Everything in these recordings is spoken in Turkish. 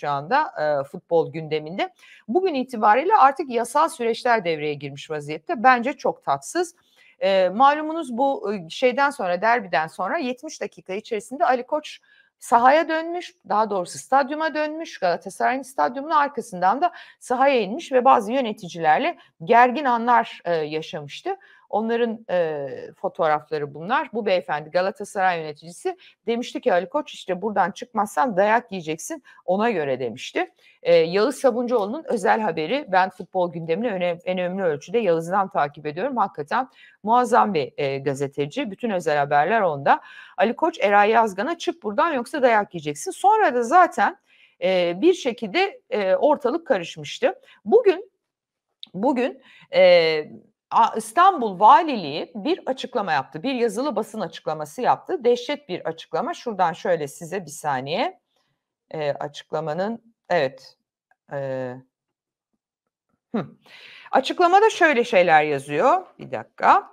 şu anda e, futbol gündeminde. Bugün itibariyle artık yasal süreçler devreye girmiş vaziyette. Bence çok tatsız. E, malumunuz bu e, şeyden sonra derbiden sonra 70 dakika içerisinde Ali Koç sahaya dönmüş, daha doğrusu stadyuma dönmüş. Galatasaray'ın stadyumunun arkasından da sahaya inmiş ve bazı yöneticilerle gergin anlar e, yaşamıştı. Onların e, fotoğrafları bunlar. Bu beyefendi Galatasaray yöneticisi demişti ki Ali Koç işte buradan çıkmazsan dayak yiyeceksin ona göre demişti. E, Yağız Sabuncuoğlu'nun özel haberi ben futbol gündemini en önemli ölçüde Yağız'dan takip ediyorum. Hakikaten muazzam bir e, gazeteci. Bütün özel haberler onda. Ali Koç Eray Yazgan'a çık buradan yoksa dayak yiyeceksin. Sonra da zaten e, bir şekilde e, ortalık karışmıştı. Bugün bugün e, İstanbul Valiliği bir açıklama yaptı. Bir yazılı basın açıklaması yaptı. Dehşet bir açıklama. Şuradan şöyle size bir saniye e, açıklamanın evet e, hı. açıklamada şöyle şeyler yazıyor. Bir dakika.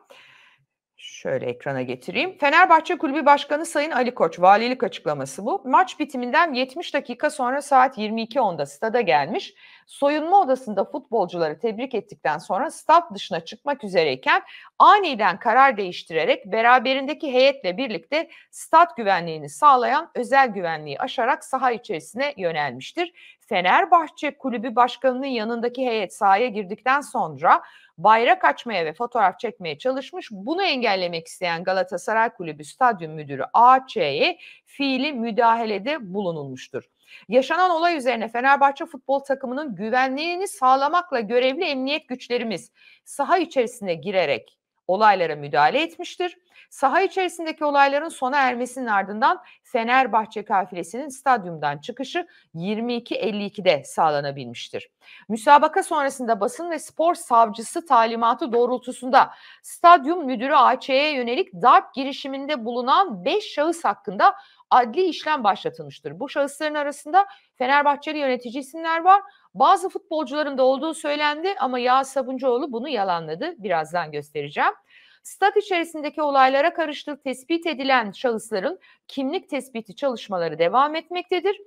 Şöyle ekrana getireyim. Fenerbahçe Kulübü Başkanı Sayın Ali Koç valilik açıklaması bu. Maç bitiminden 70 dakika sonra saat 22.10'da stada gelmiş soyunma odasında futbolcuları tebrik ettikten sonra stat dışına çıkmak üzereyken aniden karar değiştirerek beraberindeki heyetle birlikte stat güvenliğini sağlayan özel güvenliği aşarak saha içerisine yönelmiştir. Fenerbahçe Kulübü Başkanı'nın yanındaki heyet sahaya girdikten sonra bayrak açmaya ve fotoğraf çekmeye çalışmış. Bunu engellemek isteyen Galatasaray Kulübü Stadyum Müdürü AÇ'ye fiili müdahalede bulunulmuştur. Yaşanan olay üzerine Fenerbahçe futbol takımının güvenliğini sağlamakla görevli emniyet güçlerimiz saha içerisine girerek olaylara müdahale etmiştir. Saha içerisindeki olayların sona ermesinin ardından Fenerbahçe kafilesinin stadyumdan çıkışı 22.52'de sağlanabilmiştir. Müsabaka sonrasında basın ve spor savcısı talimatı doğrultusunda stadyum müdürü AÇ'ye yönelik darp girişiminde bulunan 5 şahıs hakkında adli işlem başlatılmıştır. Bu şahısların arasında Fenerbahçeli yönetici isimler var. Bazı futbolcuların da olduğu söylendi ama Yağ Sabuncuoğlu bunu yalanladı. Birazdan göstereceğim. Stat içerisindeki olaylara karıştığı tespit edilen şahısların kimlik tespiti çalışmaları devam etmektedir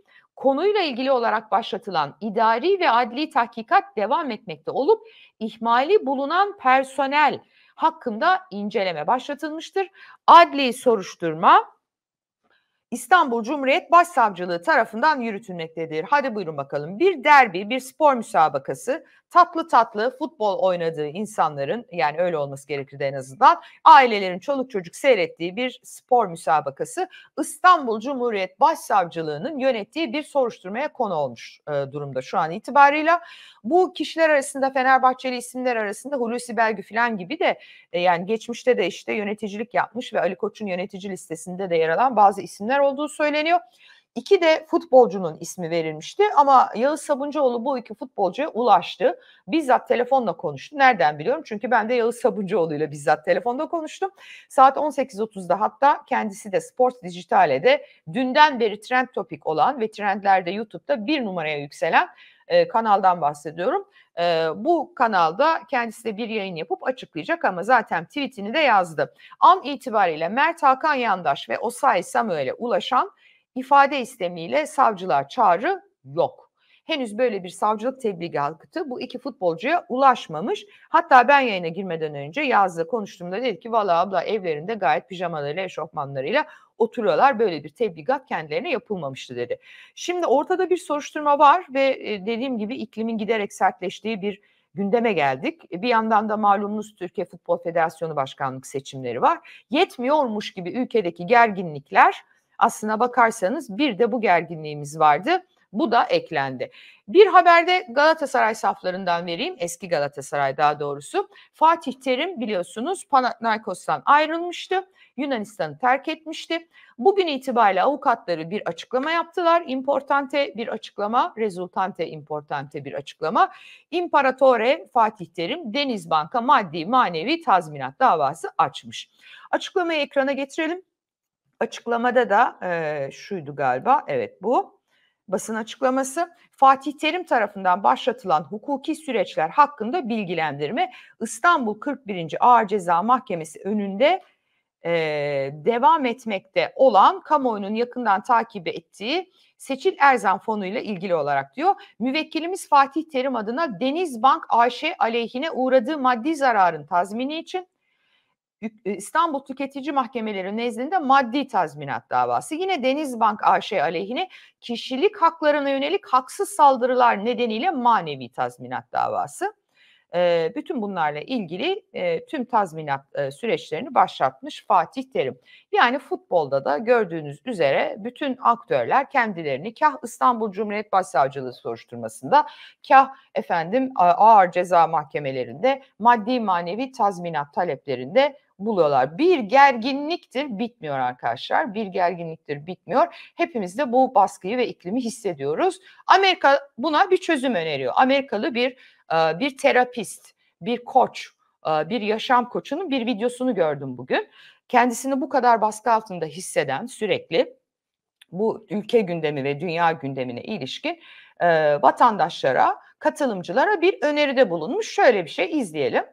konuyla ilgili olarak başlatılan idari ve adli tahkikat devam etmekte olup ihmali bulunan personel hakkında inceleme başlatılmıştır. Adli soruşturma İstanbul Cumhuriyet Başsavcılığı tarafından yürütülmektedir. Hadi buyurun bakalım. Bir derbi, bir spor müsabakası tatlı tatlı futbol oynadığı insanların yani öyle olması gerekirdi en azından ailelerin çoluk çocuk seyrettiği bir spor müsabakası İstanbul Cumhuriyet Başsavcılığı'nın yönettiği bir soruşturmaya konu olmuş e, durumda şu an itibarıyla. Bu kişiler arasında Fenerbahçeli isimler arasında Hulusi Belgü falan gibi de e, yani geçmişte de işte yöneticilik yapmış ve Ali Koç'un yönetici listesinde de yer alan bazı isimler olduğu söyleniyor. İki de futbolcunun ismi verilmişti ama Yağız Sabuncuoğlu bu iki futbolcuya ulaştı. Bizzat telefonla konuştu. Nereden biliyorum? Çünkü ben de Yağız Sabuncuoğlu ile bizzat telefonda konuştum. Saat 18.30'da hatta kendisi de Sports Dijital'e de dünden beri trend topik olan ve trendlerde YouTube'da bir numaraya yükselen e, kanaldan bahsediyorum. E, bu kanalda kendisi de bir yayın yapıp açıklayacak ama zaten tweetini de yazdı. An itibariyle Mert Hakan Yandaş ve Osay Samuel'e ulaşan ifade istemiyle savcılığa çağrı yok. Henüz böyle bir savcılık tebligatı bu iki futbolcuya ulaşmamış. Hatta ben yayına girmeden önce yazdı konuştuğumda dedi ki valla abla evlerinde gayet pijamalarıyla eşofmanlarıyla oturuyorlar. Böyle bir tebligat kendilerine yapılmamıştı dedi. Şimdi ortada bir soruşturma var ve e, dediğim gibi iklimin giderek sertleştiği bir gündeme geldik. Bir yandan da malumunuz Türkiye Futbol Federasyonu Başkanlık seçimleri var. Yetmiyormuş gibi ülkedeki gerginlikler aslına bakarsanız bir de bu gerginliğimiz vardı. Bu da eklendi. Bir haberde Galatasaray saflarından vereyim. Eski Galatasaray daha doğrusu. Fatih Terim biliyorsunuz Panathinaikos'tan ayrılmıştı. Yunanistan'ı terk etmişti. Bugün itibariyle avukatları bir açıklama yaptılar. Importante bir açıklama, resultante importante bir açıklama. İmparatore Fatih Terim Deniz Banka maddi manevi tazminat davası açmış. Açıklamayı ekrana getirelim açıklamada da e, şuydu galiba evet bu basın açıklaması Fatih Terim tarafından başlatılan hukuki süreçler hakkında bilgilendirme İstanbul 41. Ağır Ceza Mahkemesi önünde e, devam etmekte olan kamuoyunun yakından takip ettiği Seçil Erzan fonu ile ilgili olarak diyor. Müvekkilimiz Fatih Terim adına Deniz Bank AŞ aleyhine uğradığı maddi zararın tazmini için e, İstanbul Tüketici Mahkemeleri nezdinde maddi tazminat davası. Yine Denizbank AŞ aleyhine kişilik haklarına yönelik haksız saldırılar nedeniyle manevi tazminat davası. E, bütün bunlarla ilgili e, tüm tazminat e, süreçlerini başlatmış Fatih Terim. Yani futbolda da gördüğünüz üzere bütün aktörler kendilerini kah İstanbul Cumhuriyet Başsavcılığı soruşturmasında kah efendim ağır ceza mahkemelerinde maddi manevi tazminat taleplerinde buluyorlar. Bir gerginliktir bitmiyor arkadaşlar. Bir gerginliktir bitmiyor. Hepimiz de bu baskıyı ve iklimi hissediyoruz. Amerika buna bir çözüm öneriyor. Amerikalı bir ee, bir terapist, bir koç, e, bir yaşam koçunun bir videosunu gördüm bugün. Kendisini bu kadar baskı altında hisseden sürekli bu ülke gündemi ve dünya gündemine ilişkin e, vatandaşlara, katılımcılara bir öneride bulunmuş. Şöyle bir şey izleyelim.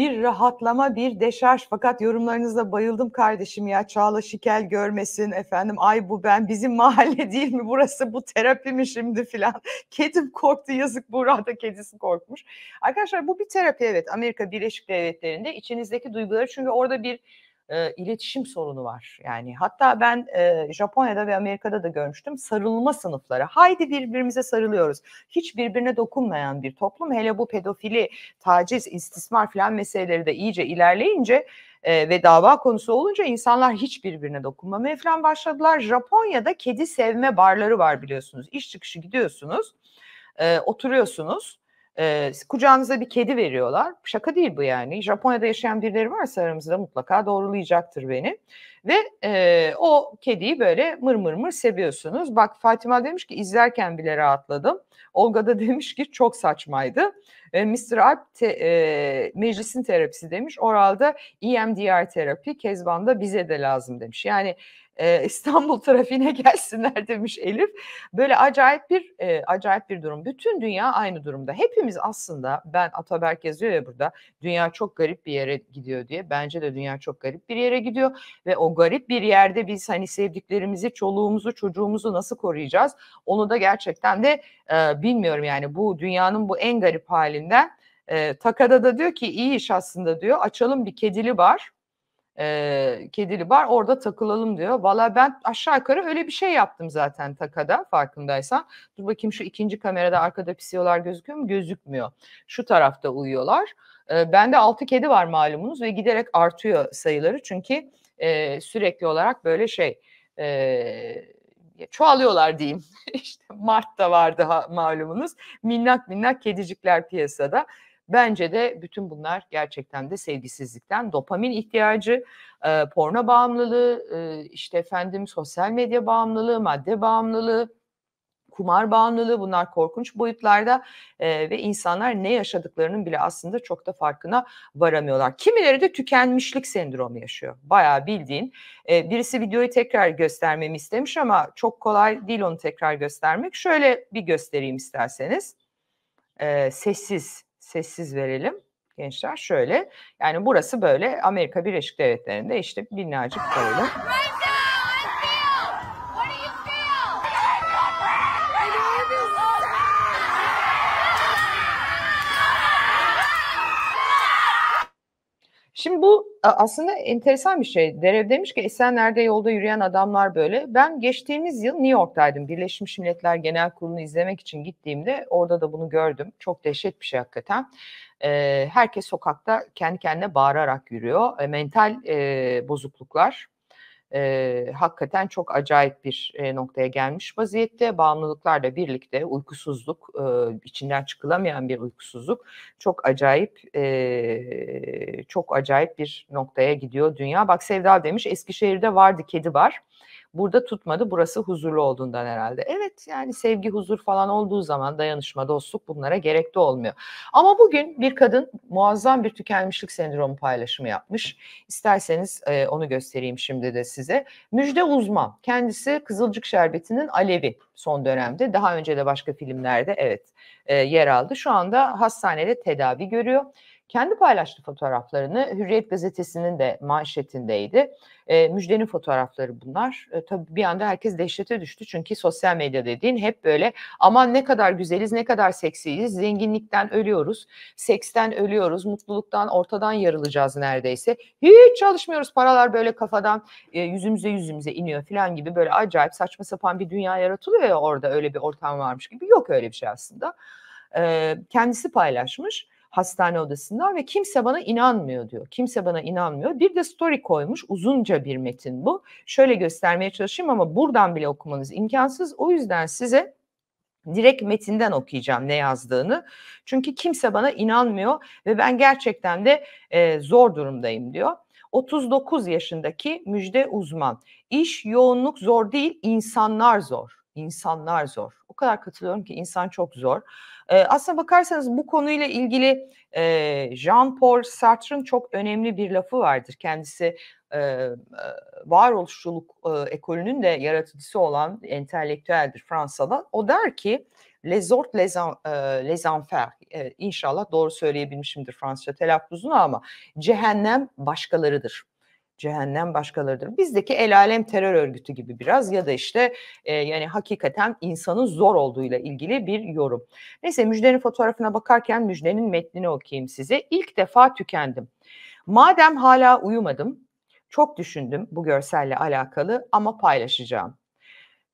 bir rahatlama, bir deşarj. Fakat yorumlarınızda bayıldım kardeşim ya. Çağla Şikel görmesin efendim. Ay bu ben bizim mahalle değil mi? Burası bu terapi mi şimdi filan. Kedim korktu yazık Burak da kedisi korkmuş. Arkadaşlar bu bir terapi evet. Amerika Birleşik Devletleri'nde içinizdeki duyguları çünkü orada bir e, iletişim sorunu var. Yani hatta ben e, Japonya'da ve Amerika'da da görmüştüm sarılma sınıfları. Haydi birbirimize sarılıyoruz. Hiç birbirine dokunmayan bir toplum. Hele bu pedofili, taciz, istismar filan meseleleri de iyice ilerleyince e, ve dava konusu olunca insanlar hiç birbirine dokunmamaya falan başladılar. Japonya'da kedi sevme barları var biliyorsunuz. İş çıkışı gidiyorsunuz, e, oturuyorsunuz e, kucağınıza bir kedi veriyorlar. Şaka değil bu yani. Japonya'da yaşayan birileri varsa aramızda mutlaka doğrulayacaktır beni. Ve e, o kediyi böyle mır mır mır seviyorsunuz. Bak Fatima demiş ki izlerken bile rahatladım. Olga da demiş ki çok saçmaydı. E, Mr. Alp te, e, meclisin terapisi demiş. Oral'da EMDR terapi, Kezban'da bize de lazım demiş. Yani e, İstanbul trafiğine gelsinler demiş Elif. Böyle acayip bir e, acayip bir durum. Bütün dünya aynı durumda. Hepimiz aslında ben Ataberk yazıyor ya burada. Dünya çok garip bir yere gidiyor diye. Bence de dünya çok garip bir yere gidiyor ve o garip bir yerde biz hani sevdiklerimizi, çoluğumuzu, çocuğumuzu nasıl koruyacağız? Onu da gerçekten de e, bilmiyorum yani bu dünyanın bu en garip halinden e, Takada da diyor ki iyi iş aslında diyor. Açalım bir kedili bar e, kedili bar orada takılalım diyor. Valla ben aşağı yukarı öyle bir şey yaptım zaten takada farkındaysan. Dur bakayım şu ikinci kamerada arkada pisiyorlar gözüküyor mu? Gözükmüyor. Şu tarafta uyuyorlar. E, bende altı kedi var malumunuz ve giderek artıyor sayıları. Çünkü e, sürekli olarak böyle şey... E, çoğalıyorlar diyeyim. işte Mart'ta var daha malumunuz. Minnak minnak kedicikler piyasada. Bence de bütün bunlar gerçekten de sevgisizlikten, dopamin ihtiyacı, e, porno bağımlılığı, e, işte efendim sosyal medya bağımlılığı, madde bağımlılığı, kumar bağımlılığı bunlar korkunç boyutlarda e, ve insanlar ne yaşadıklarının bile aslında çok da farkına varamıyorlar. Kimileri de tükenmişlik sendromu yaşıyor. Bayağı bildiğin e, birisi videoyu tekrar göstermemi istemiş ama çok kolay değil onu tekrar göstermek. Şöyle bir göstereyim isterseniz. E, sessiz sessiz verelim gençler şöyle. Yani burası böyle Amerika Birleşik Devletleri'nde işte binlerce böyle. Oh Şimdi bu aslında enteresan bir şey. Derev demiş ki sen nerede yolda yürüyen adamlar böyle. Ben geçtiğimiz yıl New York'taydım. Birleşmiş Milletler Genel Kurulu'nu izlemek için gittiğimde orada da bunu gördüm. Çok dehşet bir şey hakikaten. E, herkes sokakta kendi kendine bağırarak yürüyor. E, mental e, bozukluklar e, hakikaten çok acayip bir e, noktaya gelmiş vaziyette. Bağımlılıklarla birlikte uykusuzluk, e, içinden çıkılamayan bir uykusuzluk çok acayip e, çok acayip bir noktaya gidiyor dünya. Bak Sevda demiş Eskişehir'de vardı kedi var burada tutmadı. Burası huzurlu olduğundan herhalde. Evet yani sevgi, huzur falan olduğu zaman dayanışma, dostluk bunlara gerekli olmuyor. Ama bugün bir kadın muazzam bir tükenmişlik sendromu paylaşımı yapmış. İsterseniz e, onu göstereyim şimdi de size. Müjde Uzman kendisi Kızılcık Şerbeti'nin Alevi son dönemde. Daha önce de başka filmlerde evet e, yer aldı. Şu anda hastanede tedavi görüyor kendi paylaştı fotoğraflarını. Hürriyet gazetesinin de manşetindeydi. E, müjdenin fotoğrafları bunlar. E, tabii bir anda herkes dehşete düştü. Çünkü sosyal medya dediğin hep böyle aman ne kadar güzeliz, ne kadar seksiyiz, zenginlikten ölüyoruz, seksten ölüyoruz, mutluluktan ortadan yarılacağız neredeyse. Hiç çalışmıyoruz, paralar böyle kafadan e, yüzümüze yüzümüze iniyor falan gibi böyle acayip saçma sapan bir dünya yaratılıyor ya orada öyle bir ortam varmış gibi. Yok öyle bir şey aslında. E, kendisi paylaşmış hastane odasından ve kimse bana inanmıyor diyor. Kimse bana inanmıyor. Bir de story koymuş. Uzunca bir metin bu. Şöyle göstermeye çalışayım ama buradan bile okumanız imkansız. O yüzden size direkt metinden okuyacağım ne yazdığını. Çünkü kimse bana inanmıyor ve ben gerçekten de e, zor durumdayım diyor. 39 yaşındaki müjde uzman. İş yoğunluk zor değil, insanlar zor. İnsanlar zor. O kadar katılıyorum ki insan çok zor. E, aslına bakarsanız bu konuyla ilgili e, Jean-Paul Sartre'ın çok önemli bir lafı vardır. Kendisi e, varoluşçuluk e, ekolünün de yaratıcısı olan entelektüeldir Fransa'da. O der ki les autres les, en, e, les enfers e, inşallah doğru söyleyebilmişimdir Fransızca telaffuzunu ama cehennem başkalarıdır cehennem başkalarıdır. Bizdeki el alem terör örgütü gibi biraz ya da işte e, yani hakikaten insanın zor olduğuyla ilgili bir yorum. Neyse Müjde'nin fotoğrafına bakarken Müjde'nin metnini okuyayım size. İlk defa tükendim. Madem hala uyumadım, çok düşündüm bu görselle alakalı ama paylaşacağım.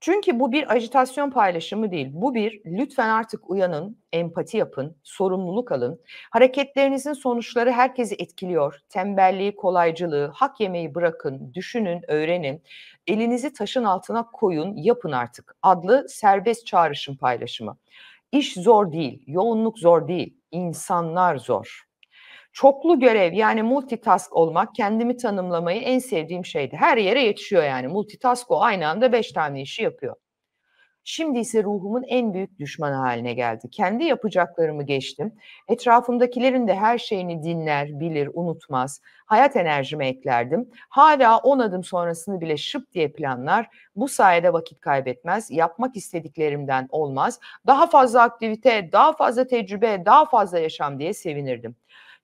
Çünkü bu bir ajitasyon paylaşımı değil. Bu bir lütfen artık uyanın, empati yapın, sorumluluk alın. Hareketlerinizin sonuçları herkesi etkiliyor. Tembelliği, kolaycılığı, hak yemeyi bırakın, düşünün, öğrenin. Elinizi taşın altına koyun, yapın artık. Adlı serbest çağrışım paylaşımı. İş zor değil, yoğunluk zor değil, insanlar zor çoklu görev yani multitask olmak kendimi tanımlamayı en sevdiğim şeydi. Her yere yetişiyor yani multitask o aynı anda beş tane işi yapıyor. Şimdi ise ruhumun en büyük düşmanı haline geldi. Kendi yapacaklarımı geçtim. Etrafımdakilerin de her şeyini dinler, bilir, unutmaz. Hayat enerjime eklerdim. Hala 10 adım sonrasını bile şıp diye planlar. Bu sayede vakit kaybetmez. Yapmak istediklerimden olmaz. Daha fazla aktivite, daha fazla tecrübe, daha fazla yaşam diye sevinirdim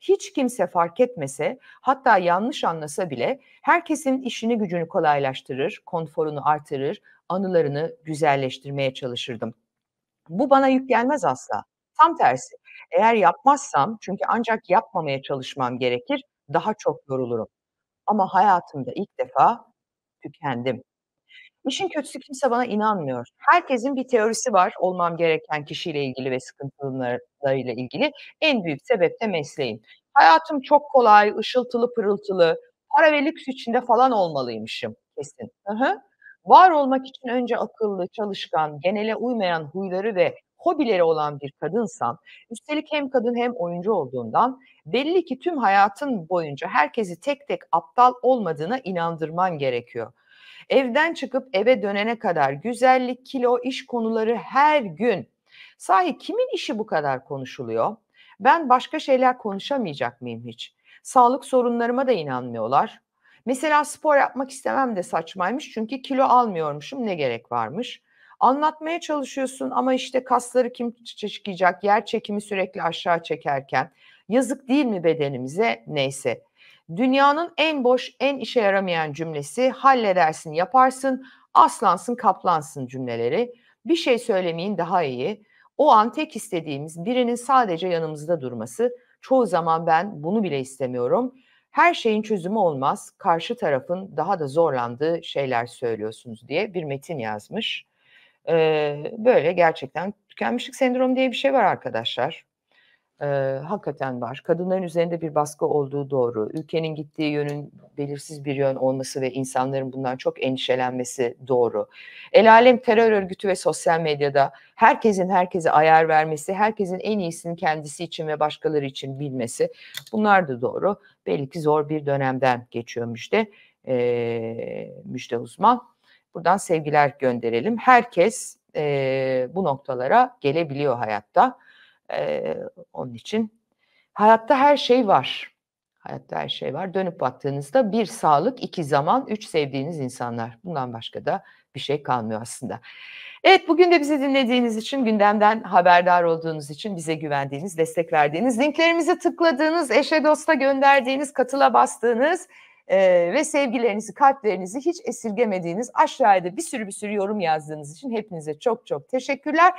hiç kimse fark etmese hatta yanlış anlasa bile herkesin işini gücünü kolaylaştırır, konforunu artırır, anılarını güzelleştirmeye çalışırdım. Bu bana yük gelmez asla. Tam tersi. Eğer yapmazsam çünkü ancak yapmamaya çalışmam gerekir, daha çok yorulurum. Ama hayatımda ilk defa tükendim. İşin kötüsü kimse bana inanmıyor. Herkesin bir teorisi var olmam gereken kişiyle ilgili ve sıkıntılarıyla ilgili. En büyük sebep de mesleğim. Hayatım çok kolay, ışıltılı pırıltılı, para ve lüks içinde falan olmalıymışım kesin. Hı-hı. Var olmak için önce akıllı, çalışkan, genele uymayan huyları ve hobileri olan bir kadınsam, üstelik hem kadın hem oyuncu olduğundan belli ki tüm hayatın boyunca herkesi tek tek aptal olmadığına inandırman gerekiyor. Evden çıkıp eve dönene kadar güzellik, kilo, iş konuları her gün. Sahi kimin işi bu kadar konuşuluyor? Ben başka şeyler konuşamayacak mıyım hiç? Sağlık sorunlarıma da inanmıyorlar. Mesela spor yapmak istemem de saçmaymış çünkü kilo almıyormuşum ne gerek varmış. Anlatmaya çalışıyorsun ama işte kasları kim çıkacak, yer çekimi sürekli aşağı çekerken. Yazık değil mi bedenimize? Neyse. Dünyanın en boş, en işe yaramayan cümlesi halledersin, yaparsın, aslansın, kaplansın cümleleri. Bir şey söylemeyin daha iyi. O an tek istediğimiz birinin sadece yanımızda durması. Çoğu zaman ben bunu bile istemiyorum. Her şeyin çözümü olmaz. Karşı tarafın daha da zorlandığı şeyler söylüyorsunuz diye bir metin yazmış. Ee, böyle gerçekten tükenmişlik sendromu diye bir şey var arkadaşlar e, hakikaten var. Kadınların üzerinde bir baskı olduğu doğru. Ülkenin gittiği yönün belirsiz bir yön olması ve insanların bundan çok endişelenmesi doğru. El alem terör örgütü ve sosyal medyada herkesin herkese ayar vermesi, herkesin en iyisini kendisi için ve başkaları için bilmesi bunlar da doğru. Belli ki zor bir dönemden geçiyor müjde, e, müjde uzman. Buradan sevgiler gönderelim. Herkes e, bu noktalara gelebiliyor hayatta e, onun için hayatta her şey var. Hayatta her şey var. Dönüp baktığınızda bir sağlık, iki zaman, üç sevdiğiniz insanlar. Bundan başka da bir şey kalmıyor aslında. Evet bugün de bizi dinlediğiniz için, gündemden haberdar olduğunuz için, bize güvendiğiniz, destek verdiğiniz, linklerimizi tıkladığınız, eşe dosta gönderdiğiniz, katıla bastığınız e, ve sevgilerinizi, kalplerinizi hiç esirgemediğiniz, aşağıda bir sürü bir sürü yorum yazdığınız için hepinize çok çok teşekkürler.